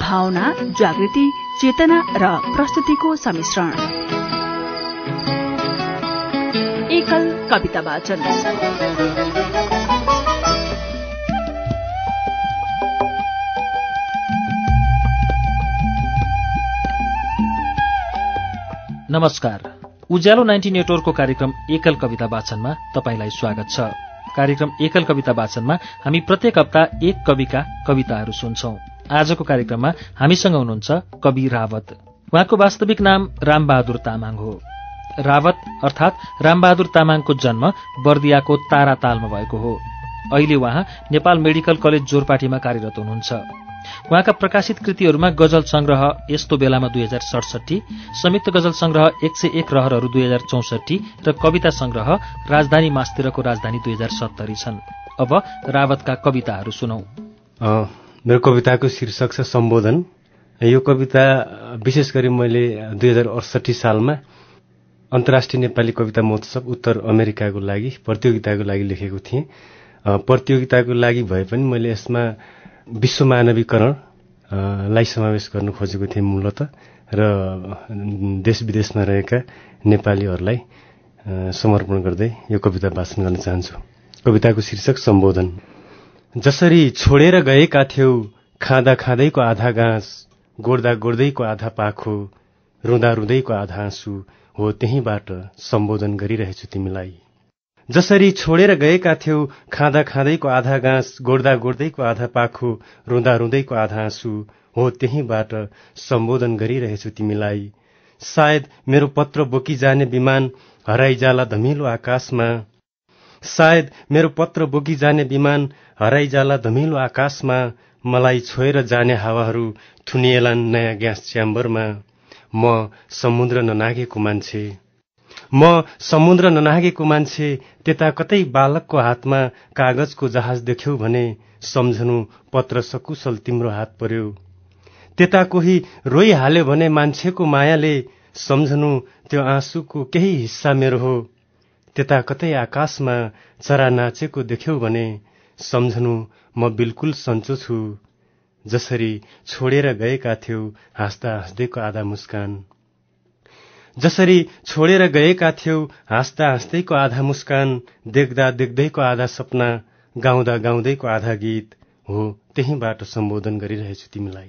भावना जागृति चेतना र प्रस्तुतिको सम्मिश्रण एकल कविता वाचन नमस्कार उज्यालो नाइन्टी नेटवर्कको कार्यक्रम एकल कविता वाचनमा तपाईँलाई स्वागत छ कार्यक्रम एकल कविता वाचनमा हामी प्रत्येक हप्ता एक कविका कविताहरू सुन्छौं आजको कार्यक्रममा हामीसँग हुनुहुन्छ कवि रावत उहाँको वास्तविक नाम रामबहादुर तामाङ हो रावत अर्थात् रामबहादुर तामाङको जन्म बर्दियाको तारातालमा भएको हो अहिले उहाँ नेपाल मेडिकल कलेज जोरपाटीमा कार्यरत हुनुहुन्छ उहाँका प्रकाशित कृतिहरूमा गजल संग्रह यस्तो बेलामा दुई हजार सडसठी संयुक्त गजल संग्रह एक सय एक रहरहरू दुई हजार चौसठी र कविता संग्रह राजधानी मास्तिरको राजधानी दुई हजार सत्तरी छन् अब रावतका कविताहरू सुनौ मेरो कविताको शीर्षक छ सम्बोधन यो कविता विशेष गरी मैले दुई सालमा अन्तर्राष्ट्रिय नेपाली कविता महोत्सव उत्तर अमेरिकाको लागि प्रतियोगिताको लागि लेखेको थिएँ प्रतियोगिताको लागि भए पनि मैले यसमा विश्व मानवीकरणलाई समावेश गर्न खोजेको थिएँ मूलत र देश विदेशमा रहेका नेपालीहरूलाई समर्पण गर्दै यो कविता वाचन गर्न चाहन्छु कविताको शीर्षक सम्बोधन जसरी छोडेर गएका थियौ खाँदा खाँदैको आधा घाँस गोड्दा गोड्दैको आधा पाखो रुँदा रुँदैको आधा आँसु हो त्यहीँबाट सम्बोधन गरिरहेछु तिमीलाई जसरी छोडेर गएका थियौ खाँदा खाँदैको आधा गाँस गोड्दा गोड्दैको आधा पाखो रुँदा रुँदैको आधा आँसु हो त्यहीँबाट सम्बोधन गरिरहेछु तिमीलाई सायद मेरो पत्र बोकी जाने विमान हराइजाला धमिलो आकाशमा सायद मेरो पत्र बोकी जाने विमान हराइजाला धमिलो आकाशमा मलाई छोएर जाने हावाहरू थुनिएलान् नयाँ ग्यास च्याम्बरमा म समुद्र ननागेको मान्छे म समुद्र ननागेको मान्छे त्यता कतै बालकको हातमा कागजको जहाज देख्यौ भने सम्झनु पत्र सकुशल तिम्रो हात पर्यो त्यता कोही रोइहाल्यो भने मान्छेको मायाले सम्झनु त्यो आँसुको केही हिस्सा मेरो हो त्यता कतै आकाशमा चरा नाचेको देख्यौ भने सम्झनु म बिल्कुल सन्चो छु जसरी छोडेर गएका थियौ हाँस्दा हाँस्दैको आधा मुस्कान जसरी छोडेर गएका थियौ हाँस्दा हाँस्दैको आधा मुस्कान देख्दा देख्दैको आधा सपना गाउँदा गाउँदैको आधा गीत हो त्यही बाटो सम्बोधन गरिरहेछु तिमीलाई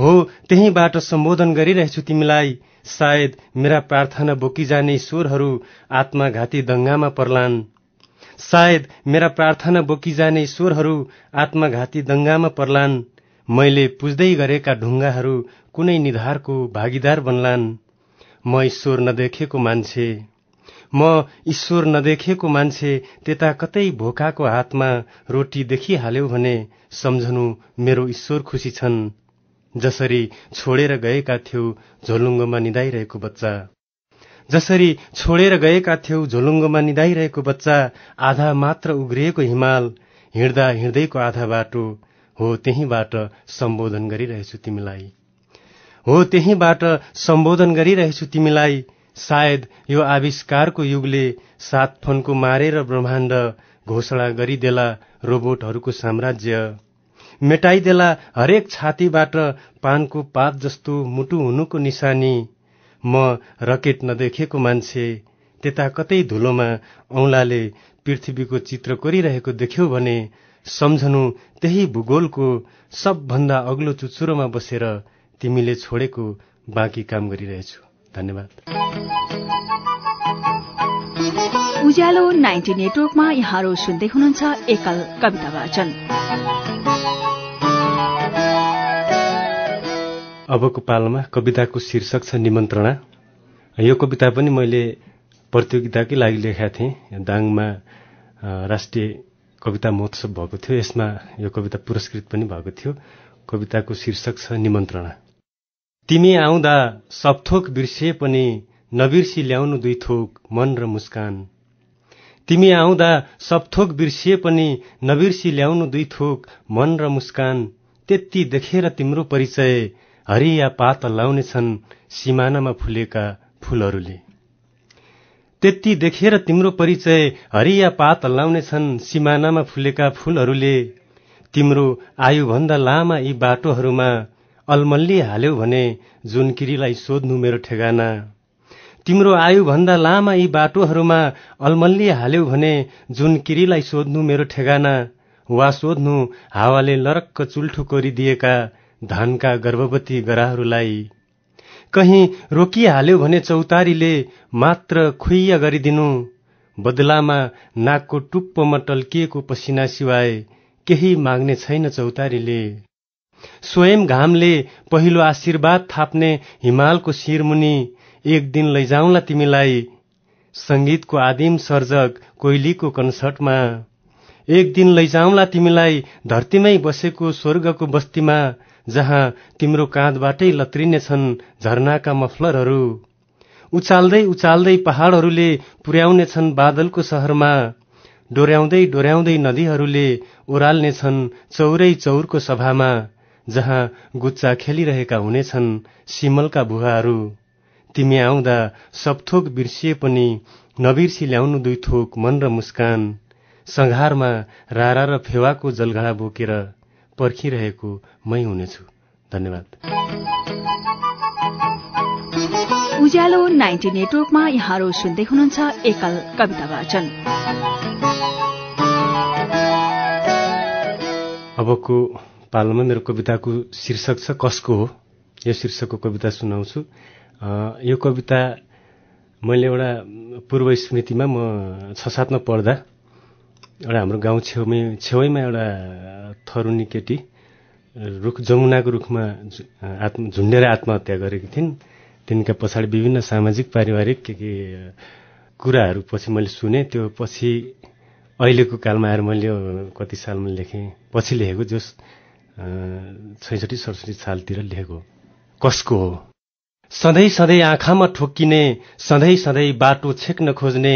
हो त्यही बाटो सम्बोधन गरिरहेछु तिमीलाई सायद मेरा प्रार्थना बोकिजाने स्वरहरू आत्माघाती दङ्गामा पर्लान् सायद मेरा प्रार्थना बोकिजाने स्वरहरू आत्माघाती दङ्गामा पर्लान् मैले पुज्दै गरेका ढुङ्गाहरू कुनै निधारको भागीदार बन्लान् म ईश्वर नदेखेको मान्छे म ईश्वर नदेखेको मान्छे त्यता कतै भोकाको हातमा रोटी देखिहाल्यो भने सम्झनु मेरो ईश्वर खुसी छन् जसरी छोडेर गएका थियौ झोलुङ्गोमा निधाइरहेको बच्चा जसरी छोडेर गएका थियौ झोलुङ्गोमा निधाइरहेको बच्चा आधा मात्र उग्रिएको हिमाल हिँड्दा हिँड्दैको आधा बाटो हो त्यहीँबाट सम्बोधन गरिरहेछु तिमीलाई हो त्यहीँबाट सम्बोधन गरिरहेछु तिमीलाई सायद यो आविष्कारको युगले सात फोनको मारेर ब्रह्माण्ड घोषणा गरिदेला रोबोटहरूको साम्राज्य मेटाइदेला हरेक छातीबाट पानको पात जस्तो मुटु हुनुको निशानी म रकेट नदेखेको मान्छे त्यता कतै धुलोमा औलाले पृथ्वीको चित्र कोरिरहेको देख्यो भने सम्झनु त्यही भूगोलको सबभन्दा अग्लो चुचुरोमा बसेर तिमीले छोडेको बाँकी काम गरिरहेछु धन्यवाद उज्यालो नाइन्टी नेटवर्कमा यहाँहरू सुन्दै हुनुहुन्छ एकल कविता वाचन अबको पालोमा कविताको शीर्षक छ निमन्त्रणा यो कविता पनि मैले प्रतियोगिताकै लागि लेखेका थिएँ दाङमा राष्ट्रिय कविता महोत्सव भएको थियो यसमा यो कविता पुरस्कृत पनि भएको थियो कविताको शीर्षक छ निमन्त्रणा तिमी आउँदा सबथोक बिर्से पनि नबिर्सी ल्याउनु दुई थोक मन र मुस्कान तिमी आउँदा सबथोक बिर्सिए पनि नबिर्सी ल्याउनु दुई थोक मन र मुस्कान त्यति देखेर तिम्रो परिचय हरिया पात लाउनेछन् सिमानामा फुलेका फूलहरूले त्यति देखेर तिम्रो परिचय हरिया पात लाउनेछन् सिमानामा फुलेका फूलहरूले तिम्रो आयुभन्दा लामा यी बाटोहरूमा अलमल्ली हाल्यो भने जुनकिरीलाई सोध्नु मेरो ठेगाना तिम्रो आयुभन्दा लामा यी बाटोहरूमा अलमल्ली हाल्यो भने जुनकिरीलाई सोध्नु मेरो ठेगाना वा सोध्नु हावाले लरक्क चुल्ठो कोरिदिएका धानका गर्भवती गराहरूलाई कहीँ रोकिहाल्यो भने चौतारीले मात्र खुइया गरिदिनु बदलामा नाकको टुप्पोमा टल्किएको पसिना सिवाय केही माग्ने छैन चौतारीले स्वयं घामले पहिलो आशीर्वाद थाप्ने हिमालको शिरमुनि एक दिन लैजाउँला तिमीलाई सङ्गीतको आदिम सर्जक कोइलीको कन्सर्टमा एक दिन लैजाउँला तिमीलाई धरतीमै बसेको स्वर्गको बस्तीमा जहाँ तिम्रो काँधबाटै लत्रिनेछन् झरनाका मफलरहरू उचाल्दै उचाल्दै पहाड़हरूले पुर्याउनेछन् बादलको सहरमा डोर्याउँदै डोर्याउँदै नदीहरूले ओह्राल्नेछन् चौरै चौरको सभामा जहाँ गुच्चा खेलिरहेका हुनेछन् सिमलका भुवाहरू तिमी आउँदा सबथोक बिर्सिए पनि नबिर्सी ल्याउनु दुई थोक मन र मुस्कान सङ्घारमा रारा र फेवाको जलघडा बोकेर पर्खिरहेको मै हुनेछु धन्यवाद उज्यालो नाइन्टी नेटवर्कमा यहाँहरू सुन्दै हुनुहुन्छ एकल कविता वाचन अबको पालोमा मेरो कविताको शीर्षक छ कसको हो यो शीर्षकको कविता सुनाउँछु यो कविता मैले एउटा पूर्व स्मृतिमा म छ सातमा पढ्दा एउटा हाम्रो गाउँ छेउमै छेउमा एउटा थरुनी केटी रुख जमुनाको रुखमा आत्म झुन्डेर आत्महत्या गरेकी थिइन् तिनका पछाडि विभिन्न सामाजिक पारिवारिक के के कुराहरू पछि मैले सुने त्यो पछि अहिलेको कालमा आएर मैले कति सालमा लेखेँ पछि लेखेको जस छैसठी सडसठी सालतिर लेखेको कसको हो सधैँ सधैँ आँखामा ठोक्किने सधैँ सधैँ बाटो छेक्न खोज्ने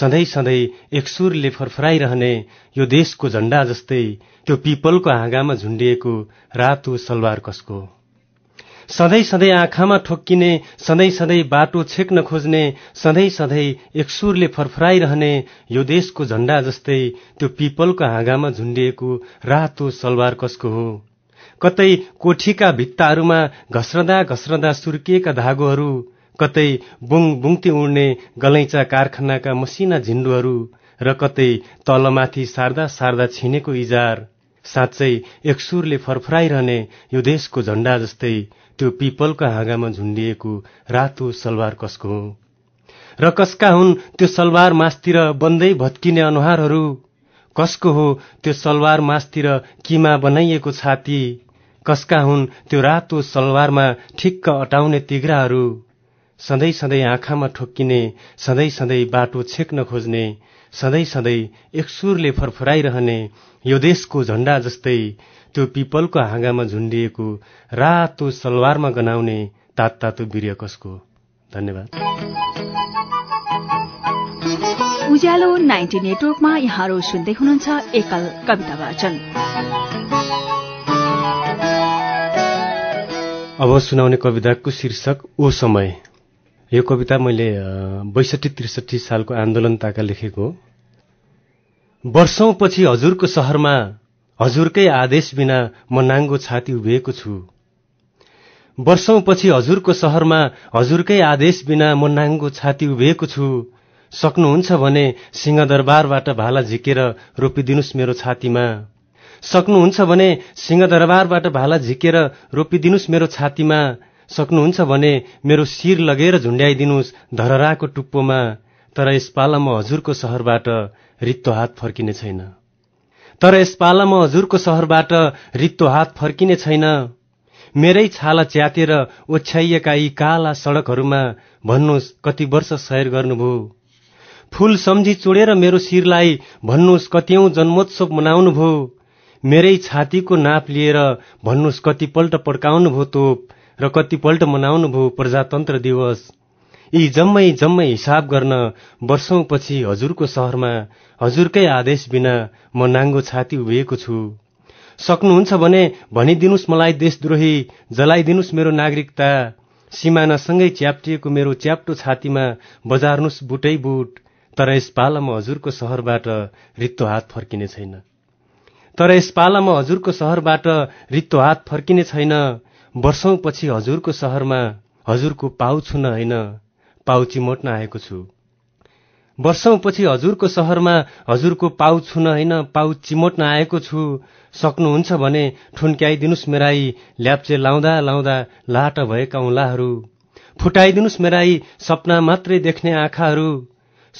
सधैँ सधैँ एकसुरले फरफराइरहने यो देशको झण्डा जस्तै त्यो पिपलको हाँगामा झुन्डिएको रातो सलवार कसको सधैँ सधैँ आँखामा ठोक्किने सधैँ सधैँ बाटो छेक्न खोज्ने सधैँ सधैँ एकसुरले फरफराइरहने यो देशको झण्डा जस्तै त्यो पिपलको हाँगामा झुन्डिएको रातो सलवार कसको हो कतै कोठीका भित्ताहरूमा घस्रदा घस्रदा सुर्किएका धागोहरू कतै बुङ बुङ्ती उड्ने गलैँचा कारखानाका मसिना झिन्डुहरू र कतै तलमाथि सार्दा सार्दा छिनेको इजार साँच्चै एकसुरले फरफराइरहने यो देशको झण्डा जस्तै त्यो पिपलको हाँगामा झुन्डिएको रातो सलवार कसको हो र कसका हुन् त्यो सलवार मासतिर बन्दै भत्किने अनुहारहरू कसको हो त्यो सलवार मासतिर किमा बनाइएको छाती कसका हुन् त्यो रातो सलवारमा ठिक्क अटाउने तिग्राहरू सधैँ सधैँ आँखामा ठोक्किने सधैँ सधैँ बाटो छेक्न खोज्ने सधैँ सधैँ एकसुरले फरफराइरहने यो देशको झण्डा जस्तै त्यो पिपलको हाँगामा झुन्डिएको रातो सलवारमा गनाउने तात तातो बिर्य कसको धन्यवाद उज्यालो नाइन्टी नेटवर्कमा यहाँहरू सुन्दै हुनुहुन्छ एकल कविता वाचन अब सुनाउने कविताको शीर्षक ओ समय यो कविता मैले बैसठी त्रिसठी सालको आन्दोलन ताका लेखेको हो वर्षौंपछि हजुरको सहरमा हजुरकै आदेश बिना म नाङ्गो छाती उभिएको छु वर्षौँपछि हजुरको शहरमा हजुरकै आदेश बिना म नाङ्गो छाती उभिएको छु सक्नुहुन्छ भने सिंहदरबारबाट भाला झिकेर रोपिदिनुहोस् मेरो छातीमा सक्नुहुन्छ भने सिंहदरबारबाट भाला झिकेर रोपिदिनुहोस् मेरो छातीमा सक्नुहुन्छ भने मेरो शिर लगेर झुन्ड्याइदिनुहोस् धरहराको टुप्पोमा तर पाला म हजुरको सहरबाट रित्तो हात फर्किने छैन तर यस पालामा हजुरको सहरबाट रित्तो हात फर्किने छैन मेरै छाला च्यातेर ओछ्याइएका यी काला सड़कहरूमा भन्नुहोस् कति वर्ष सैर गर्नुभयो फूल सम्झी चोडेर मेरो शिरलाई भन्नुहोस् कतियौं जन्मोत्सव मनाउनुभयो मेरै छातीको नाप लिएर भन्नुहोस् कतिपल्ट पड्काउनुभयो तोप र कतिपल्ट मनाउनुभयो प्रजातन्त्र दिवस यी जम्मै जम्मै हिसाब गर्न वर्षौँपछि हजुरको सहरमा हजुरकै आदेश बिना म नाङ्गो छाती उभिएको छु सक्नुहुन्छ भने भनिदिनुहोस् मलाई देशद्रोही जलाइदिनुहोस् मेरो नागरिकता सिमानासँगै च्याप्टिएको मेरो च्याप्टो छातीमा बजार्नुहोस् बुटै बुट तर यस पालामा हजुरको सहरबाट रित्तो हात फर्किने छैन तर यस पालामा हजुरको सहरबाट रित्तो हात फर्किने छैन वर्षौँपछि हजुरको सहरमा हजुरको पाउ छुन होइन पाउ चिमोट्न आएको छु वर्षौँपछि हजुरको सहरमा हजुरको पाउ छुन होइन पाउ चिमोट्न आएको छु सक्नुहुन्छ भने ठुन्क्याइदिनुहोस् मेराई ल्याप्चे लाउँदा लाउँदा लाट भएका औँलाहरू फुटाइदिनुहोस् मेराई सपना मात्रै देख्ने आँखाहरू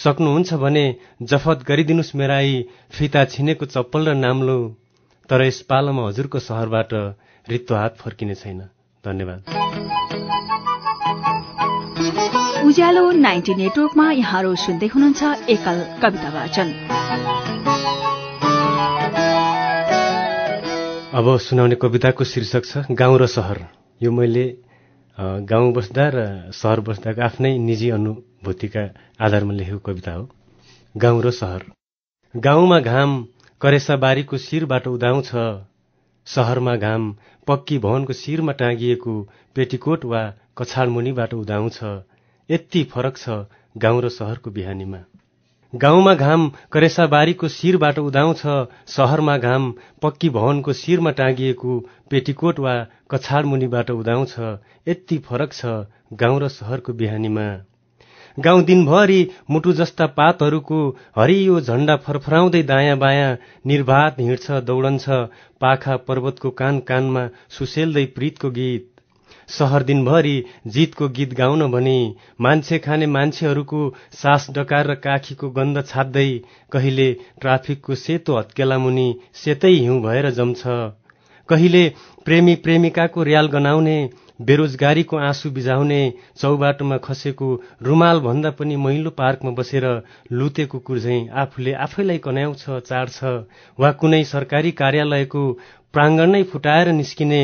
सक्नुहुन्छ भने जफत गरिदिनुहोस् मेराई फिता छिनेको चप्पल र नाम्लो तर यस पालोमा हजुरको सहरबाट रित्तो हात फर्किने छैन धन्यवाद उज्यालो नाइन्टी नेटवर्कमा यहाँहरू सुन्दै हुनुहुन्छ एकल कविता वाचन अब सुनाउने कविताको शीर्षक छ गाउँ र सहर यो मैले गाउँ बस्दा र सहर बस्दाको आफ्नै निजी अनुभूतिका आधारमा लेखेको कविता हो गाउँ र सहर गाउँमा घाम करेसाबारीको शिरबाट उदाउँछ सहरमा घाम पक्की भवनको शिरमा टाँगिएको पेटिकोट वा कछाडमुनिबाट उदाउँछ यति फरक छ गाउँ र सहरको बिहानीमा गाउँमा घाम करेसाबारीको शिरबाट उदाउँछ सहरमा घाम पक्की भवनको शिरमा टाँगिएको पेटीकोट वा कछाडमुनिबाट उदाउँछ यति फरक छ गाउँ र सहरको बिहानीमा गाउँ दिनभरि मुटु जस्ता पातहरूको हरियो झण्डा फरफराउँदै दायाँ बायाँ निर्भात हिँड्छ दौडन्छ पाखा पर्वतको कान कानमा सुसेल्दै प्रीतको गीत सहर दिनभरि जितको गीत गाउन भने मान्छे खाने मान्छेहरूको सास डकार र काखीको गन्ध छाप्दै कहिले ट्राफिकको सेतो मुनि सेतै हिउँ भएर जम्छ कहिले प्रेमी प्रेमिकाको र्याल गनाउने बेरोजगारीको आँसु बिजाउने चौबाटोमा खसेको रुमाल भन्दा पनि मैलो पार्कमा बसेर लुते कुकुर झैँ आफूले आफैलाई कन्याउँछ चाड्छ वा कुनै सरकारी कार्यालयको प्राङ्गण नै फुटाएर निस्किने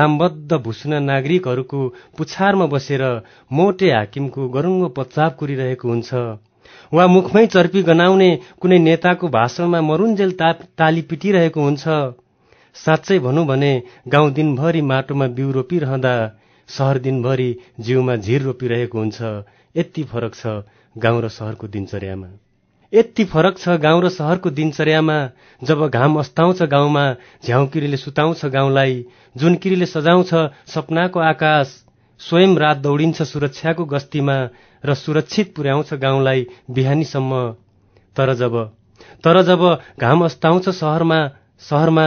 लामबद्ध भुसुना नागरिकहरूको पुछारमा बसेर मोटे हाकिमको गरुङ्गो पच्चाप कुरिरहेको हुन्छ वा मुखमै चर्पी गनाउने कुनै नेताको भाषणमा मरुन्जेल ता ताली पिटिरहेको हुन्छ साँच्चै भनौँ भने गाउँ दिनभरि माटोमा बिउ रोपिरहँदा सहर दिनभरि जिउमा झिर रोपिरहेको हुन्छ यति फरक छ गाउँ र सहरको दिनचर्यामा यति फरक छ गाउँ र सहरको दिनचर्यामा जब घाम अस्ताउँछ गाउँमा झ्याउकिरीले सुताउँछ गाउँलाई जुनकिरीले सजाउँछ सपनाको आकाश स्वयं रात दौडिन्छ सुरक्षाको गस्तीमा र सुरक्षित पुर्याउँछ गाउँलाई बिहानीसम्म तर जब तर जब घाम अस्ताउँछ सहरमा सहरमा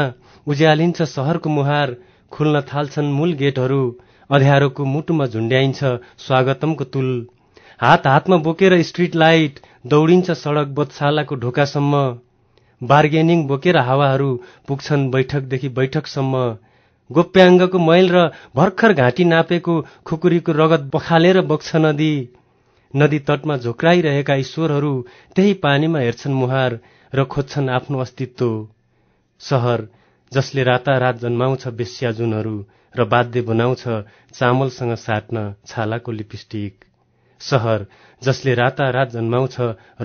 उज्यालिन्छ सहरको मुहार खुल्न थाल्छन् मूल गेटहरू अध्यारोको मुटुमा झुन्ड्याइन्छ स्वागतमको तुल हात हातमा बोकेर स्ट्रीट लाइट दौडिन्छ सडक बत्सालाको ढोकासम्म बार्गेनिङ बोकेर हावाहरू पुग्छन् बैठकदेखि बैठकसम्म गोप्याङ्गको मैल र भर्खर घाँटी नापेको खुकुरीको रगत बखालेर बग्छ नदी नदी तटमा झोक्राइरहेका ईश्वरहरू त्यही पानीमा हेर्छन् मुहार र खोज्छन् आफ्नो अस्तित्व सहर जसले रातारात जन्माउँछ जुनहरू र बाध्य बनाउँछ चामलसँग साट्न छालाको लिपस्टिक सहर जसले रातारात जन्माउँछ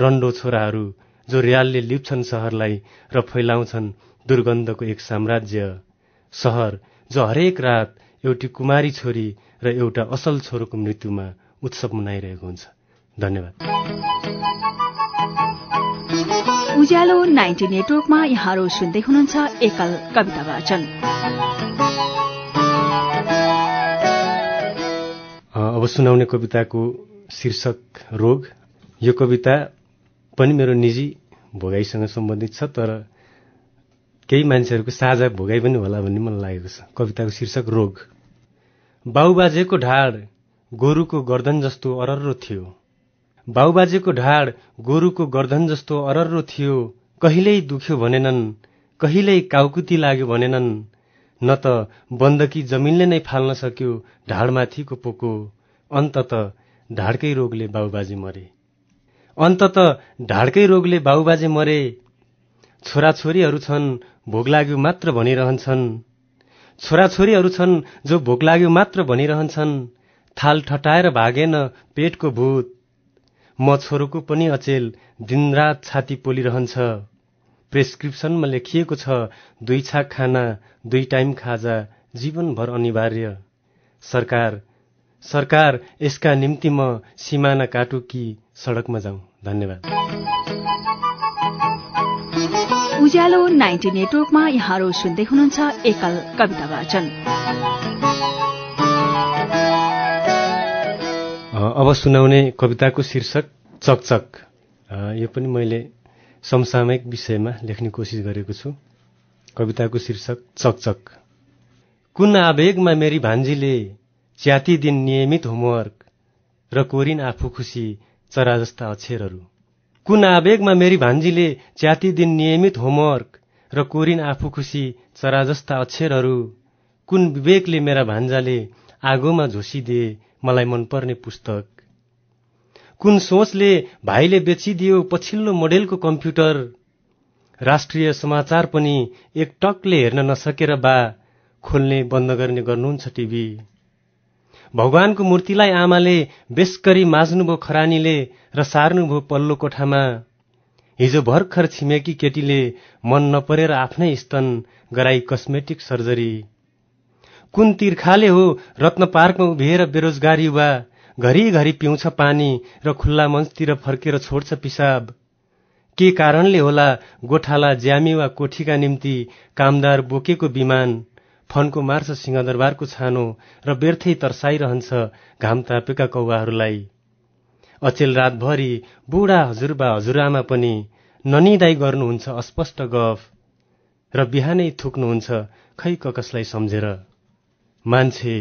रन्डो छोराहरू जो रियालले लिप्छन् सहरलाई र फैलाउँछन् दुर्गन्धको एक साम्राज्य सहर जो हरेक रात एउटी कुमारी छोरी र एउटा असल छोरोको मृत्युमा उत्सव मनाइरहेको हुन्छ धन्यवाद उज्यालो नाइन्टी नेटवर्कमा यहाँहरू सुन्दै हुनुहुन्छ एकल कविता वाचन अब सुनाउने कविताको शीर्षक रोग यो कविता पनि मेरो निजी भोगाईसँग सम्बन्धित छ तर केही मान्छेहरूको साझा भोगाई पनि होला भन्ने मलाई लागेको छ कविताको शीर्षक रोग बाउबाजेको ढाड गोरुको गर्दन जस्तो अरर्रो थियो बाउबाजेको ढाड गोरुको गर्दन जस्तो अरर्रो थियो कहिल्यै दुख्यो भनेनन् कहिल्यै काउकुती लाग्यो भनेनन् न त बन्दकी जमिनले नै फाल्न सक्यो ढाडमाथिको पोको अन्तत ढाडकै रोगले बाउबाजे मरे अन्तत ढाडकै रोगले बाउबाजे मरे छोराछोरीहरू छन् भोग लाग्यो मात्र भनिरहन्छन् छोराछोरीहरू छन् जो भोक लाग्यो मात्र भनिरहन्छन् थाल ठटाएर भागेन पेटको भूत म छोरोको पनि अचेल दिनरात छाती पोलिरहन्छ प्रेस्क्रिप्सनमा लेखिएको छ दुई छाक खाना दुई टाइम खाजा जीवनभर अनिवार्य सरकार सरकार यसका निम्ति म सिमाना काटु कि सडकमा जाउँ धन्यवाद उज्यालो नाइन्टी नेटवर्कमा यहाँहरू सुन्दै हुनुहुन्छ एकल कविता वाचन अब सुनाउने कविताको शीर्षक चकचक यो पनि मैले समसामयिक विषयमा लेख्ने कोसिस गरेको छु कविताको शीर्षक चकचक कुन आवेगमा मेरी भान्जीले च्याति दिन नियमित होमवर्क र कोरिन आफू खुसी चरा जस्ता अक्षरहरू कुन आवेगमा मेरी भान्जीले च्याति दिन नियमित होमवर्क र कोरिन आफू खुसी चरा जस्ता अक्षरहरू कुन विवेकले मेरा भान्जाले आगोमा झोसिदिए मलाई मनपर्ने पुस्तक कुन सोचले भाइले बेचिदियो पछिल्लो मोडेलको कम्प्युटर राष्ट्रिय समाचार पनि एक टकले हेर्न नसकेर बा खोल्ने बन्द गर्ने गर्नुहुन्छ टिभी भगवानको मूर्तिलाई आमाले बेसकरी माझ्नुभयो खरानीले र सार्नुभयो पल्लो कोठामा हिजो भर्खर छिमेकी केटीले मन नपरेर आफ्नै स्तन गराई कस्मेटिक सर्जरी कुन तिर्खाले हो रत्न पार्कमा उभिएर बेरोजगार युवा घरिघरि पिउँछ पानी र खुल्ला मञ्चतिर फर्केर छोड्छ पिसाब के कारणले होला गोठाला ज्यामी वा कोठीका निम्ति कामदार बोकेको विमान फन्को मार्छ सिंहदरबारको छानो र व्यर्थै तर्साइरहन्छ घाम तापेका कौवाहरूलाई अचेल रातभरि बुढा हजुरबा हजुरआमा पनि ननिदाई गर्नुहुन्छ अस्पष्ट गफ र बिहानै थुक्नुहुन्छ खै ककसलाई सम्झेर मान्छे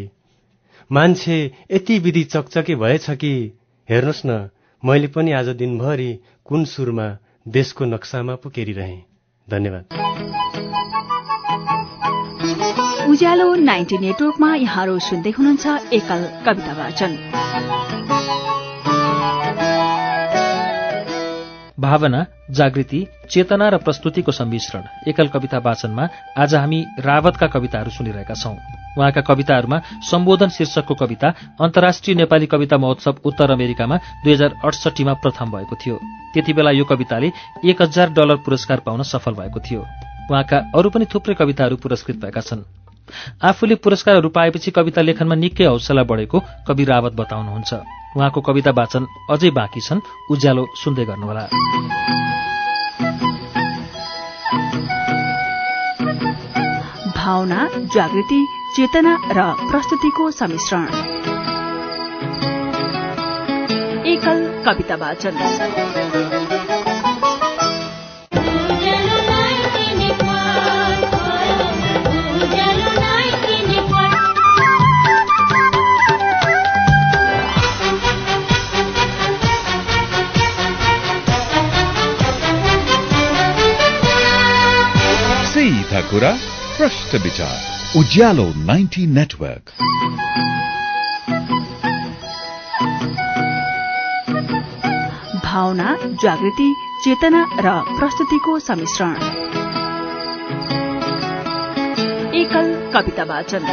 मान्छे यति विधि चकचके भएछ कि हेर्नुहोस् न मैले पनि आज दिनभरि कुन सुरमा देशको नक्सामा पो केरिरहे धन्यवाद उज्यालो नाइन्टी नेटवर्कमा यहाँहरू सुन्दै हुनुहुन्छ एकल कविता वाचन भावना जागृति चेतना र प्रस्तुतिको सम्मिश्रण एकल कविता वाचनमा आज हामी रावतका कविताहरू सुनिरहेका छौं उहाँका कविताहरूमा सम्बोधन शीर्षकको कविता अन्तर्राष्ट्रिय नेपाली कविता महोत्सव उत्तर अमेरिकामा दुई हजार अडसट्ठीमा प्रथम भएको थियो त्यति बेला यो कविताले एक हजार डलर पुरस्कार पाउन सफल भएको थियो उहाँका अरू पनि थुप्रै कविताहरू पुरस्कृत भएका छन् आफूले पुरस्कारहरू पाएपछि कविता लेखनमा निकै हौसला बढेको कवि रावत बताउनुहुन्छ उहाँको कविता वाचन अझै बाँकी छन् उज्यालो सुन्दै गर्नुहोला भावना जागृति चेतना र प्रस्तुतिको सम्मिश्रण एकल कविता वाचन कुरा प्रश्न विचार उज्यालो 90 नेटवर्क भावना जागृति चेतना र प्रस्तुतिको सम्मिश्रण एकल कविता वाचन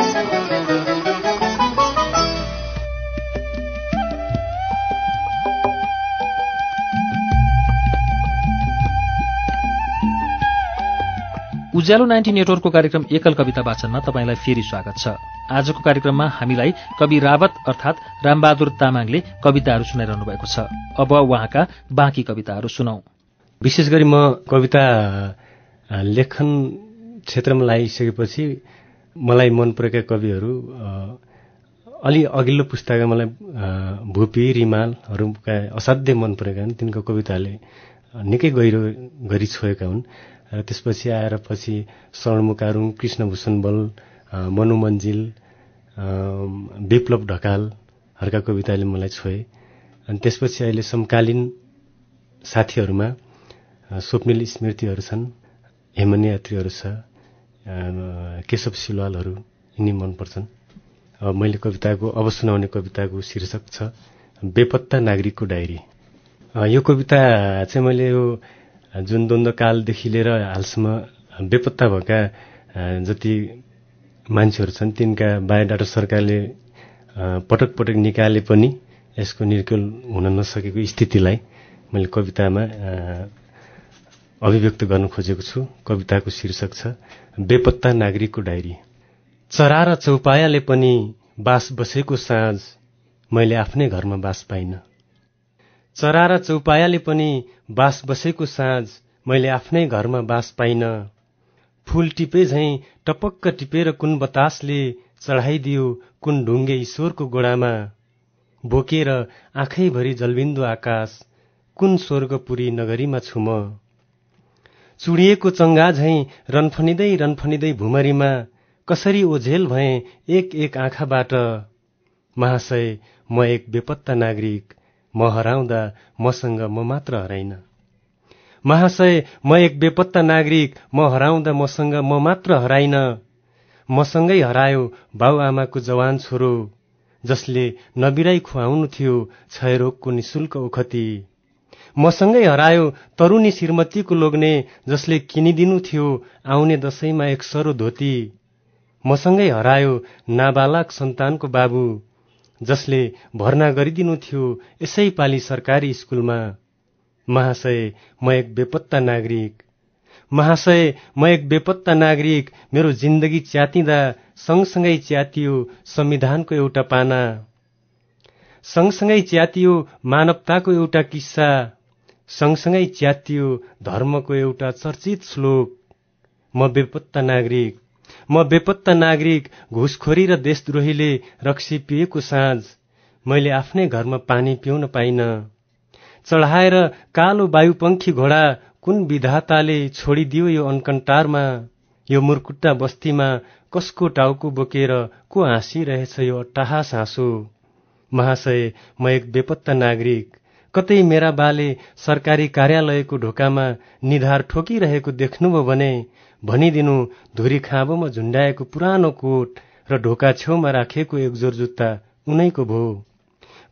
उज्यालो नाइन्टी नेटवर्कको कार्यक्रम एकल कविता वाचनमा तपाईँलाई फेरि स्वागत छ आजको कार्यक्रममा हामीलाई कवि रावत अर्थात् रामबहादुर तामाङले कविताहरू सुनाइरहनु भएको छ अब उहाँका बाँकी कविताहरू सुनौ विशेष गरी म कविता लेखन क्षेत्रमा लागिसकेपछि मलाई मन परेका कविहरू अलि अघिल्लो पुस्ताका मलाई भुपी रिमालहरूका असाध्यै मन परेका हुन् तिनको कविताले निकै गहिरो गरी छोएका हुन् र त्यसपछि आएर पछि शरण मुकारुङ कृष्णभूषण बल मनोमन्जिल मन्जिल ढकाल ढकालहरूका कविताले मलाई छोए अनि त्यसपछि अहिले समकालीन साथीहरूमा स्वप्निल स्मृतिहरू छन् हेमनी यात्रीहरू छ केशव सिलवालहरू यिनी मनपर्छन् मैले कविताको अब सुनाउने कविताको शीर्षक छ बेपत्ता नागरिकको डायरी यो कविता चाहिँ मैले यो जुन द्वन्द्वकालदेखि लिएर हालसम्म बेपत्ता भएका जति मान्छेहरू छन् तिनका बायोडाटा सरकारले पटक पटक निकाले पनि यसको निर्कुल हुन नसकेको स्थितिलाई मैले कवितामा अभिव्यक्त गर्न खोजेको छु कविताको शीर्षक छ बेपत्ता नागरिकको डायरी चरा र चौपायाले पनि बास बसेको साँझ मैले आफ्नै घरमा बास पाइनँ चरा र चौपायाले पनि बाँस बसेको साँझ मैले आफ्नै घरमा बाँस पाइन फूल टिपे झैँ टपक्क टिपेर कुन बतासले चढाइदियो कुन ढुङ्गे ईश्वरको गोडामा बोकेर आँखैभरि जलबिन्दु आकाश कुन स्वर्गपुरी नगरीमा छु म चुडिएको चङ्गा झैं रन्फनिँदै रन्फनिँदै भुमरीमा कसरी ओझेल भए एक एक आँखाबाट महाशय म एक बेपत्ता नागरिक म हराउँदा मसँग म मात्र हराइन महाशय म एक बेपत्ता नागरिक म हराउँदा मसँग म मात्र हराइन मसँगै हरायो बाबुआमाको जवान छोरो जसले नबिराई खुवाउनु थियो क्षयरोगको निशुल्क ओखति मसँगै हरायो तरुणी श्रीमतीको लोग्ने जसले किनिदिनु थियो आउने दशैंमा एक सरो धोती मसँगै हरायो नाबालक सन्तानको बाबु जसले भर्ना गरिदिनु थियो पाली सरकारी स्कुलमा महाशय म एक बेपत्ता नागरिक महाशय म एक बेपत्ता नागरिक मेरो जिन्दगी च्यातिँदा सँगसँगै च्यातियो संविधानको एउटा पाना सँगसँगै च्यातियो मानवताको एउटा किस्सा सँगसँगै च्यातियो धर्मको एउटा चर्चित श्लोक म बेपत्ता नागरिक म बेपत्ता नागरिक घुसखोरी र देशद्रोहीले रक्सी पिएको साँझ मैले आफ्नै घरमा पानी पिउन पाइन चढाएर कालो वायुपङ्खी घोडा कुन विधाताले छोडिदियो यो अन्कन्टारमा यो मुरकुट्टा बस्तीमा कसको टाउको बोकेर को हाँसिरहेछ यो अट्टाहास हाँसो महाशय म एक बेपत्ता नागरिक कतै मेरा बाले सरकारी कार्यालयको ढोकामा निधार ठोकिरहेको देख्नुभयो भने भनिदिनु धुरी खाँबोमा झुन्ड्याएको पुरानो कोट र ढोका छेउमा राखेको एकजोर जुत्ता उनैको भो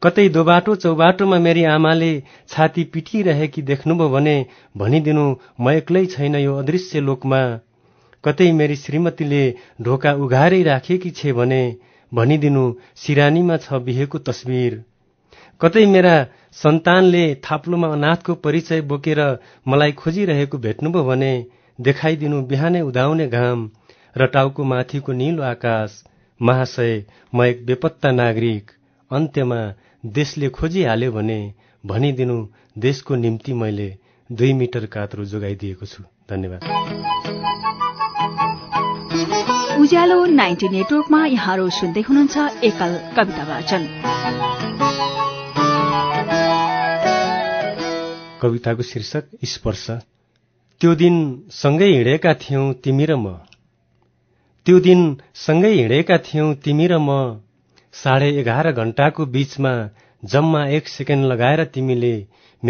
कतै दोबाटो चौबाटोमा मेरी आमाले छाती पिटिरहेकी देख्नुभयो भने भनिदिनु म एक्लै छैन यो अदृश्य लोकमा कतै मेरी श्रीमतीले ढोका उघारै राखेकी छे भने भनिदिनु सिरानीमा छ बिहेको तस्विर कतै मेरा सन्तानले थाप्लोमा अनाथको परिचय बोकेर मलाई खोजिरहेको भेट्नुभयो भने देखाइदिनु बिहानै उदाउने घाम र टाउको माथिको निलो आकाश महाशय म एक बेपत्ता नागरिक अन्त्यमा देशले खोजिहाल्यो भने भनिदिनु देशको निम्ति मैले दुई मिटर कात्रो जोगाइदिएको छु धन्यवाद उज्यालो नाइन्टी नेटवर्कमा यहाँहरू सुन्दै हुनुहुन्छ एकल कविता वाचन कविताको शीर्षक स्पर्श त्यो दिन सँगै हिँडेका थियौ तिमी र म त्यो दिन सँगै हिँडेका थियौ तिमी र म साढे एघार घण्टाको बीचमा जम्मा एक सेकेन्ड लगाएर तिमीले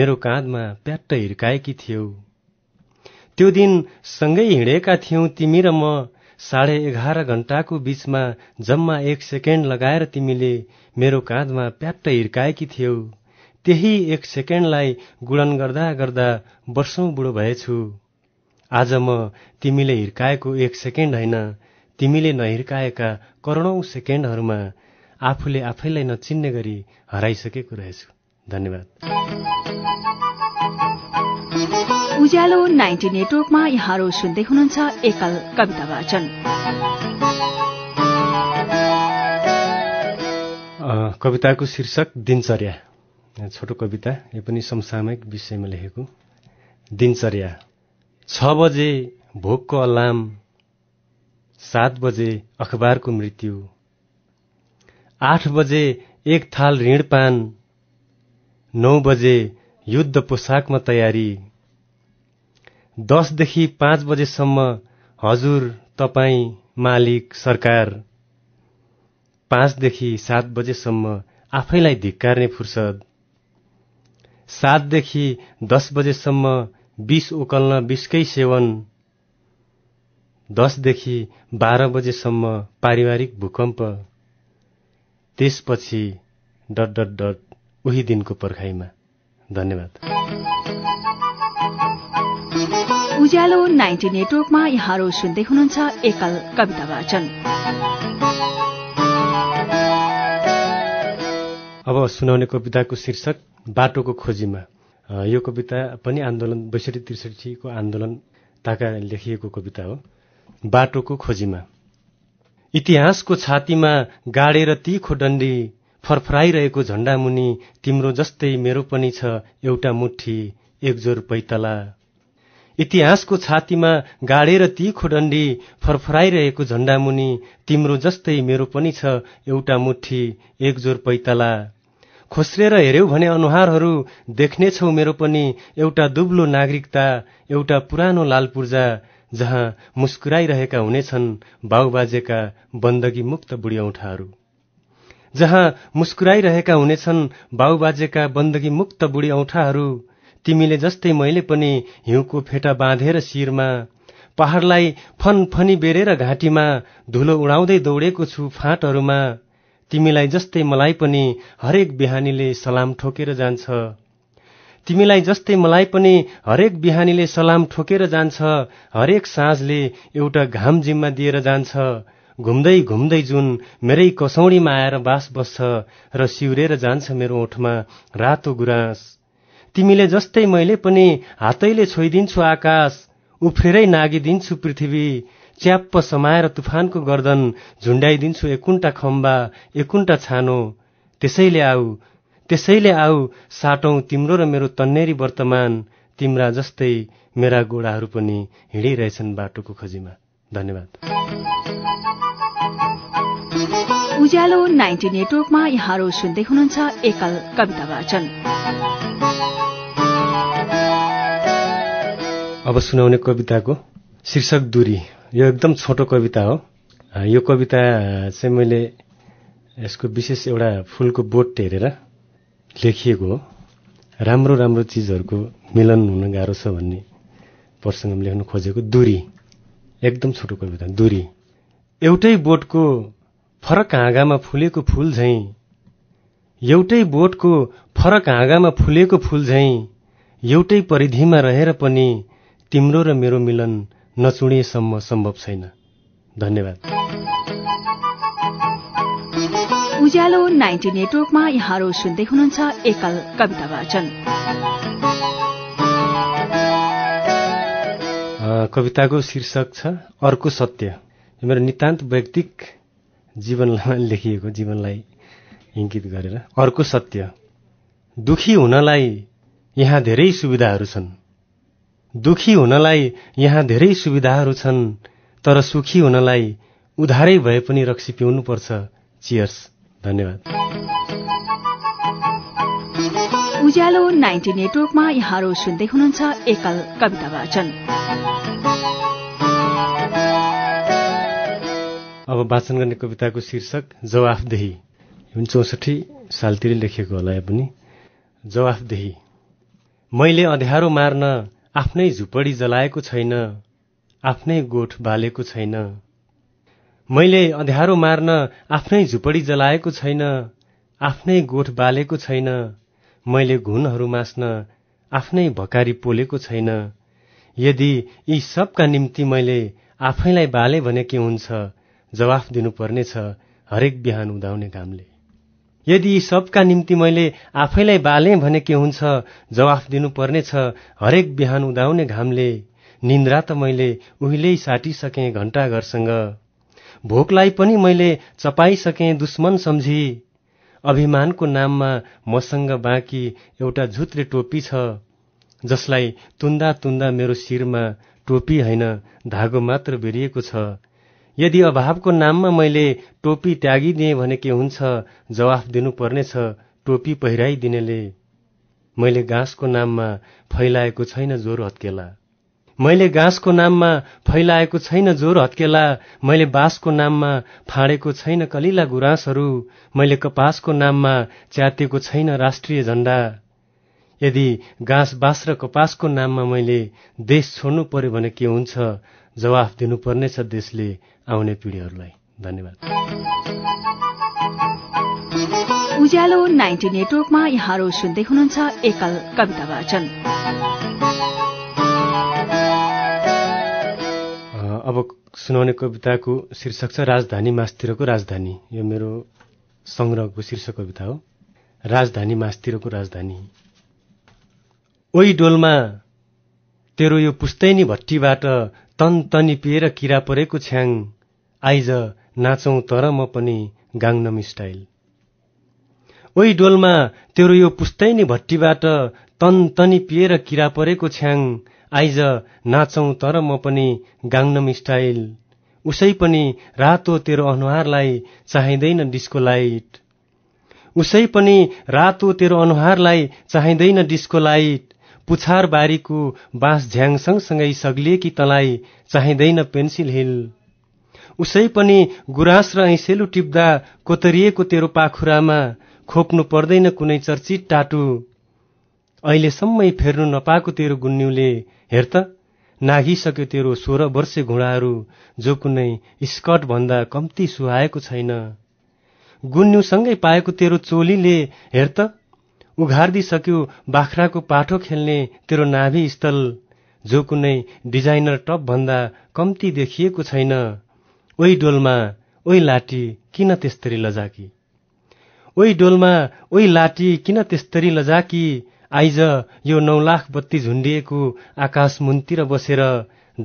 मेरो काँधमा प्याट्ट हिर्काएकी थियौ त्यो दिन सँगै हिँडेका थियौ तिमी र म साढे एघार घण्टाको बीचमा जम्मा एक सेकेन्ड लगाएर तिमीले मेरो काँधमा प्याट्ट हिर्काएकी थियौ त्यही एक सेकेन्डलाई गुणन गर्दा गर्दा वर्षौँ बुढो भएछु आज म तिमीले हिर्काएको एक सेकेन्ड होइन तिमीले नहिर्काएका करोडौं सेकेन्डहरूमा आफूले आफैलाई नचिन्ने गरी हराइसकेको रहेछु धन्यवाद उज्यालो नाइन्टी नेटवर्कमा यहाँहरू सुन्दै हुनुहुन्छ एकल कविता वाचन कविताको शीर्षक दिनचर्या छोटो कविता यो पनि समसामयिक विषयमा लेखेको दिनचर्या छ बजे भोकको अलार्म सात बजे अखबारको मृत्यु आठ बजे एक थाल ऋणपान नौ बजे युद्ध पोसाकमा तयारी दसदेखि पाँच बजेसम्म हजुर तपाईँ मालिक सरकार पाँचदेखि सात बजेसम्म आफैलाई धिक्कार्ने फुर्सद सातदेखि दस बजेसम्म विष उकल्न विषकै सेवन दसदेखि बाह्र बजेसम्म पारिवारिक भूकम्प त्यसपछि डट डट डट उही दिनको पर्खाइमा धन्यवाद उज्यालो नाइन्टी नेटवर्कमा यहाँहरू सुन्दै हुनुहुन्छ एकल कविता वाचन अब सुनाउने कविताको शीर्षक बाटोको खोजीमा यो कविता पनि आन्दोलन बैसठी त्रिसठीको आन्दोलन ताका लेखिएको कविता हो बाटोको खोजीमा इतिहासको छातीमा गाडेर तीखो डन्डी फरफराइरहेको झण्डामुनि तिम्रो जस्तै मेरो पनि छ एउटा मुठी एकजोर पैतला इतिहासको छातीमा गाडेर ती डन्डी फरफराइरहेको झण्डामुनि तिम्रो जस्तै मेरो पनि छ एउटा मुठी एकजोर पैतला खोस्रेर हेऱ्यौ भने अनुहारहरू देख्नेछौ मेरो पनि एउटा दुब्लो नागरिकता एउटा पुरानो लालपूर्जा जहाँ मुस्कुराइरहेका हुनेछन् बाउबाजेका बन्दगी मुक्त बुढीऔठाहरू जहाँ मुस्कुराइरहेका हुनेछन् बाउबाजेका बन्दगी मुक्त बुढी औठाहरू तिमीले जस्तै मैले पनि हिउँको फेटा बाँधेर शिरमा पहाडलाई फनफनी बेरेर घाँटीमा धुलो उडाउँदै दौडेको छु फाँटहरूमा तिमीलाई जस्तै मलाई पनि हरेक बिहानीले सलाम ठोकेर जान्छ तिमीलाई जस्तै मलाई पनि हरेक बिहानीले सलाम ठोकेर जान्छ हरेक साँझले एउटा घाम जिम्मा दिएर जान्छ घुम्दै घुम्दै जुन मेरै कसौडीमा आएर बास बस्छ र सिउरेर जान्छ मेरो ओठमा रातो गुराँस तिमीले जस्तै मैले पनि हातैले छोइदिन्छु आकाश उफ्रेरै नागिदिन्छु पृथ्वी च्याप्प समाएर तुफानको गर्दन झुन्डाइदिन्छु एकुन्टा खम्बा एकुन्टा छानो त्यसैले आऊ त्यसैले आऊ साटौ तिम्रो र मेरो तन्नेरी वर्तमान तिम्रा जस्तै मेरा गोडाहरू पनि हिँडिरहेछन् बाटोको खोजीमा धन्यवाद उज्यालो नाइन्टी नेटवर्कमा यहाँहरू सुन्दै हुनुहुन्छ एकल कविता वाचन अब सुनाउने कविताको शीर्षक दूरी यो एकदम छोटो कविता हो यो कविता चाहिँ मैले यसको विशेष एउटा फुलको बोट हेरेर लेखिएको हो राम्रो राम्रो चिजहरूको मिलन हुन गाह्रो छ भन्ने प्रसङ्ग लेख्न खोजेको दुरी एकदम छोटो कविता दुरी एउटै बोटको फरक हाँगामा फुलेको फुल झैँ एउटै बोटको फरक हाँगामा फुलेको फुल झैँ एउटै परिधिमा रहेर पनि तिम्रो र मेरो मिलन नचुडेसम्म सम्भव छैन धन्यवाद उज्यालो नाइन्टी नेटवर्कमा यहाँहरू सुन्दै हुनुहुन्छ एकल कविता वाचन कविताको शीर्षक छ अर्को सत्य मेरो नितान्त वैयक्तिक जीवनलाई लेखिएको जीवनलाई इङ्कित गरेर अर्को सत्य दुखी हुनलाई यहाँ धेरै सुविधाहरू छन् दुखी हुनलाई यहाँ धेरै सुविधाहरू छन् तर सुखी हुनलाई उधारै भए पनि रक्सी पिउनुपर्छ चियर्स धन्यवाद उज्यालो नाइन्टी नेटवर्कमा यहाँहरू सुन्दै हुनुहुन्छ एकल कविता वाचन अब वाचन गर्ने कविताको शीर्षक जवाफदेही जुन चौसठी सालतिर लेखिएको होला पनि जवाफदेही मैले अध्यारो मार्न आफ्नै झुपडी जलाएको छैन आफ्नै गोठ बालेको छैन मैले अँध्यारो मार्न आफ्नै झुपडी जलाएको छैन आफ्नै गोठ बालेको छैन मैले घुनहरू मास्न आफ्नै भकारी पोलेको छैन यदि यी सबका निम्ति मैले आफैलाई बाले भने के हुन्छ जवाफ दिनुपर्नेछ हरेक बिहान उदाउने कामले यदि सबका निम्ति मैले आफैलाई बाले भने के हुन्छ जवाफ दिनुपर्नेछ हरेक बिहान उदाउने घामले निन्द्रा त मैले उहिल्यै साटिसकेँ घरसँग भोकलाई पनि मैले चपाइसकेँ दुश्मन सम्झी अभिमानको नाममा मसँग बाँकी एउटा झुत्रे टोपी छ जसलाई तुन्दा तुन्दा मेरो शिरमा टोपी होइन धागो मात्र बेरिएको छ यदि अभावको नाममा मैले टोपी त्यागिदिएँ भने के हुन्छ जवाफ दिनुपर्नेछ टोपी पहिराइदिनेले मैले गाँसको नाममा फैलाएको छैन जोर हत्केला मैले गाँसको नाममा फैलाएको छैन जोर हत्केला मैले बाँसको नाममा फाँडेको छैन कलिला गुराँसहरू मैले कपासको नाममा च्यातेको छैन राष्ट्रिय झण्डा यदि गाँस बाँस र कपासको नाममा मैले देश छोड्नु पर्यो भने के हुन्छ जवाफ दिनुपर्नेछ देशले आउने पिँढीहरूलाई धन्यवाद उज्यालो नाइन्टी नेटवर्कमा यहाँहरू सुन्दै हुनुहुन्छ एकल कविता वाचन अब सुनाउने कविताको शीर्षक छ राजधानी मासतिरको राजधानी यो मेरो संग्रहको शीर्ष कविता हो राजधानी मासतिरको राजधानी ओइ डोलमा तेरो यो पुस्तैनी भट्टीबाट तन तनी पिएर किरा परेको छ्याङ आइज नाचौ तर म पनि गाङनम स्टाइल ओइ डोलमा तेरो यो पुस्तैनी भट्टीबाट तन तनी पिएर किरा परेको छ्याङ आइज नाचौँ तर म पनि गाङनम स्टाइल उसै पनि रातो तेरो अनुहारलाई चाहिँदैन डिस्को लाइट उसै पनि रातो तेरो अनुहारलाई चाहिँदैन डिस्को लाइट पुछार पुछारबारीको बाँसझ्याङ सँगसँगै सग्लिएकी तलाई चाहिँदैन पेन्सिल हिल उसै पनि गुराँस र ऐसेलु टिप्दा कोतरिएको तेरो पाखुरामा खोप्नु पर्दैन कुनै चर्चित टाटु अहिलेसम्मै फेर्नु नपाएको तेरो गुन्यूले हेर त नाघिसक्यो तेरो सोह्र वर्षे घुँडाहरू जो कुनै भन्दा कम्ती सुहाएको छैन गुन्यूसँगै पाएको तेरो चोलीले हेर त उघार्दिसक्यो बाख्राको पाठो खेल्ने तेरो नाभि स्थल जो कुनै डिजाइनर भन्दा कम्ती देखिएको छैन ओइ डोलमा ओइ लाटी किन त्यस्तरी लजाकी ओइ डोलमा ओइ लाटी किन त्यस्तरी लजाकी आइज यो नौ लाख बत्ती झुन्डिएको आकाश मुनतिर बसेर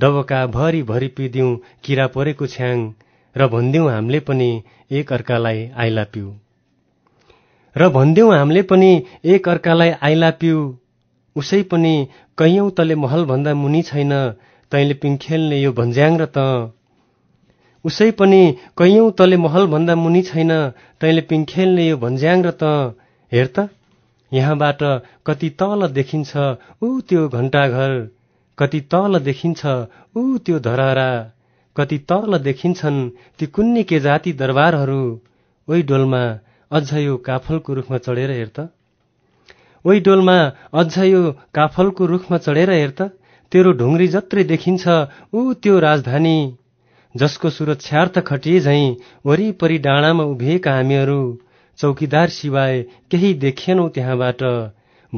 डबका भरी पिदिउँ किरा परेको छ्याङ र भनिदिउँ हामीले पनि एक अर्कालाई आइला पिउ र भन्देऊ हामीले पनि एक अर्कालाई आइला पिउ उसै पनि कैयौँ तले महलभन्दा मुनि छैन तैँले पिङखेल्ने यो भन्ज्याङ र त उसै पनि कैयौँ तले महलभन्दा मुनि छैन तैँले पिङखेल्ने यो भन्ज्याङ र त हेर त यहाँबाट कति तल देखिन्छ ऊ त्यो घण्टाघर कति तल देखिन्छ ऊ त्यो धरहरा कति तल देखिन्छन् ती कुन्नी के जाति दरबारहरू ओइ डोलमा अझ यो काफलको रुखमा चढेर हेर त ओइ डोलमा अझ यो काफलको रुखमा चढेर हेर त तेरो ढुङ्ग्री जत्रै देखिन्छ ऊ त्यो राजधानी जसको सुरक्षार्थ खटिए झैँ वरिपरि डाँडामा उभिएका हामीहरू चौकीदार सिवाय केही देखिएनौ त्यहाँबाट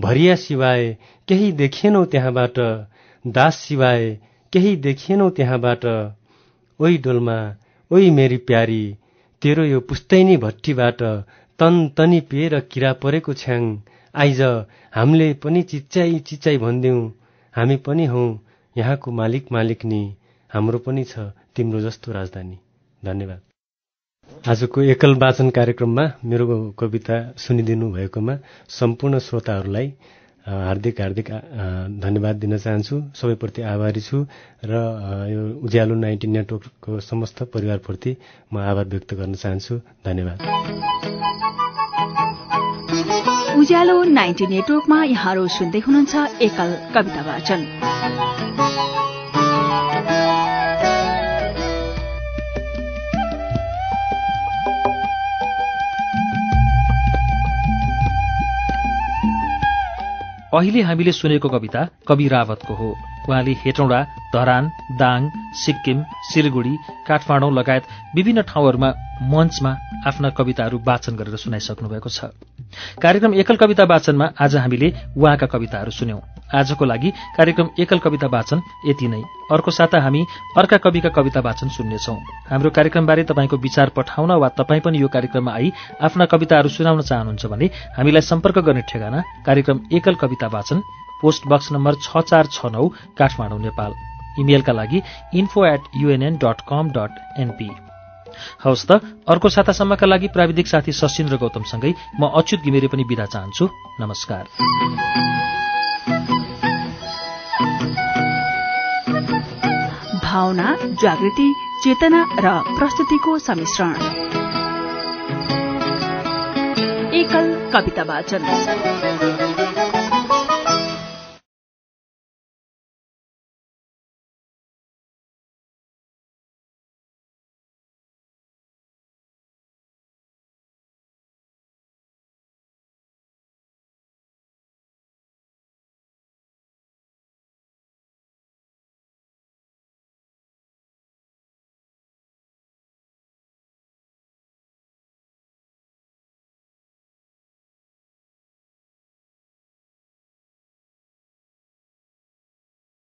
भरिया सिवाय केही देखिएनौ त्यहाँबाट दास सिवाय केही देखिएनौ त्यहाँबाट ओइ डोलमा ओइ मेरी प्यारी तेरो यो पुस्तैनी भट्टीबाट तन तनी पिएर किरा परेको छ्याङ आइज हामीले पनि चिच्चाइ चिच्चाइ भनिदिउँ हामी पनि हौ यहाँको मालिक मालिक नि हाम्रो पनि छ तिम्रो जस्तो राजधानी धन्यवाद आजको एकल वाचन कार्यक्रममा मेरो कविता सुनिदिनु भएकोमा सम्पूर्ण श्रोताहरूलाई हार्दिक हार्दिक धन्यवाद दिन चाहन्छु सबैप्रति आभारी छु र यो उज्यालो नाइन्टी नेटवर्कको समस्त परिवारप्रति म आभार व्यक्त गर्न चाहन्छु धन्यवाद उज्यालो नाइन्टी नेटवर्कमा यहाँहरू सुन्दै हुनुहुन्छ एकल कविता वाचन अहिले हामीले सुनेको कविता कवि रावतको हो उहाँले हेटौँडा धरान दाङ सिक्किम सिलगढी काठमाडौँ लगायत विभिन्न ठाउँहरूमा मञ्चमा आफ्ना कविताहरू वाचन गरेर सुनाइसक्नु भएको छ कार्यक्रम एकल कविता वाचनमा आज हामीले उहाँका कविताहरू सुन्यौं आजको लागि कार्यक्रम एकल कविता वाचन यति नै अर्को साता हामी अर्का कविका कविता वाचन सुन्नेछौँ हाम्रो कार्यक्रमबारे तपाईँको विचार पठाउन वा तपाईँ पनि यो कार्यक्रममा आई आफ्ना कविताहरू सुनाउन चाहनुहुन्छ भने हामीलाई सम्पर्क गर्ने ठेगाना कार्यक्रम एकल कविता वाचन पोस्ट बक्स नम्बर छ चार छ नौ काठमाडौँ नेपाल इमेलका लागि info at UNN dot com dot NP हवस् त अर्को सातासम्मका लागि प्राविधिक साथी सशिन्द्र गौतमसँगै म अच्युत घिमिरे पनि बिदा चाहन्छु नमस्कार भावना जागृति चेतना र प्रस्तुतिको सम्मिश्रण एकल कविता वाचन